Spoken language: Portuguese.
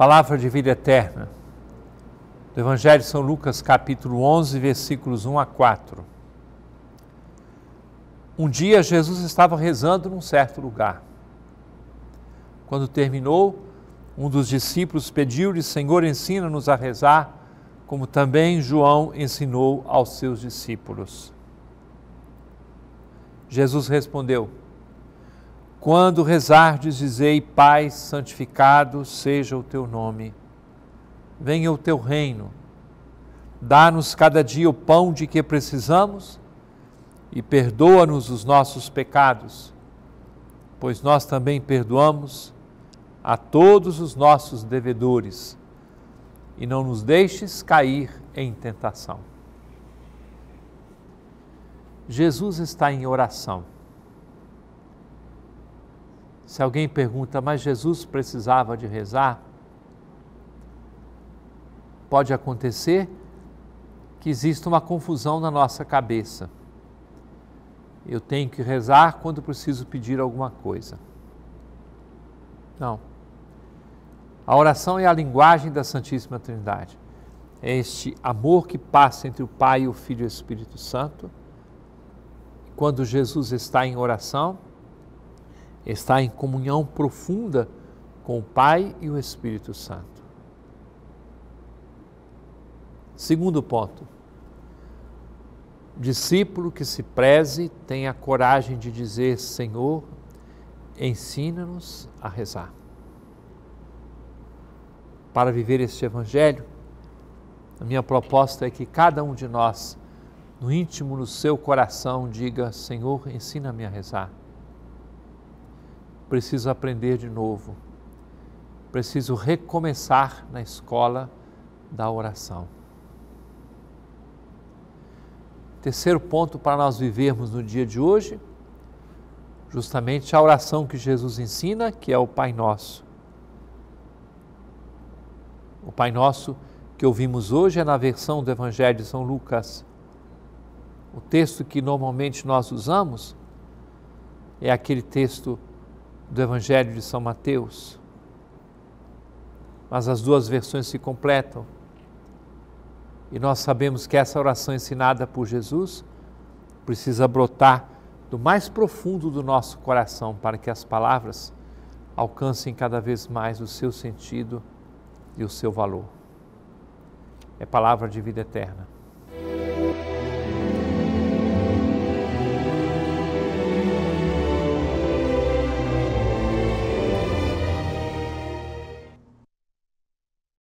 Palavra de vida eterna. Do Evangelho de São Lucas, capítulo 11, versículos 1 a 4. Um dia Jesus estava rezando num certo lugar. Quando terminou, um dos discípulos pediu-lhe: Senhor, ensina-nos a rezar, como também João ensinou aos seus discípulos. Jesus respondeu: quando rezardes, dizei: Pai, santificado seja o teu nome. Venha o teu reino. Dá-nos cada dia o pão de que precisamos e perdoa-nos os nossos pecados, pois nós também perdoamos a todos os nossos devedores, e não nos deixes cair em tentação. Jesus está em oração. Se alguém pergunta, mas Jesus precisava de rezar? Pode acontecer que exista uma confusão na nossa cabeça. Eu tenho que rezar quando preciso pedir alguma coisa. Não. A oração é a linguagem da Santíssima Trindade. É este amor que passa entre o Pai, e o Filho e o Espírito Santo. Quando Jesus está em oração, está em comunhão profunda com o Pai e o Espírito Santo. Segundo ponto, discípulo que se preze tem a coragem de dizer: Senhor, ensina-nos a rezar. Para viver este Evangelho, a minha proposta é que cada um de nós, no íntimo, no seu coração, diga: Senhor, ensina-me a rezar preciso aprender de novo, preciso recomeçar na escola da oração. Terceiro ponto para nós vivermos no dia de hoje, justamente a oração que Jesus ensina, que é o Pai Nosso. O Pai Nosso que ouvimos hoje é na versão do Evangelho de São Lucas. O texto que normalmente nós usamos é aquele texto do Evangelho de São Mateus. Mas as duas versões se completam. E nós sabemos que essa oração ensinada por Jesus precisa brotar do mais profundo do nosso coração para que as palavras alcancem cada vez mais o seu sentido e o seu valor. É palavra de vida eterna.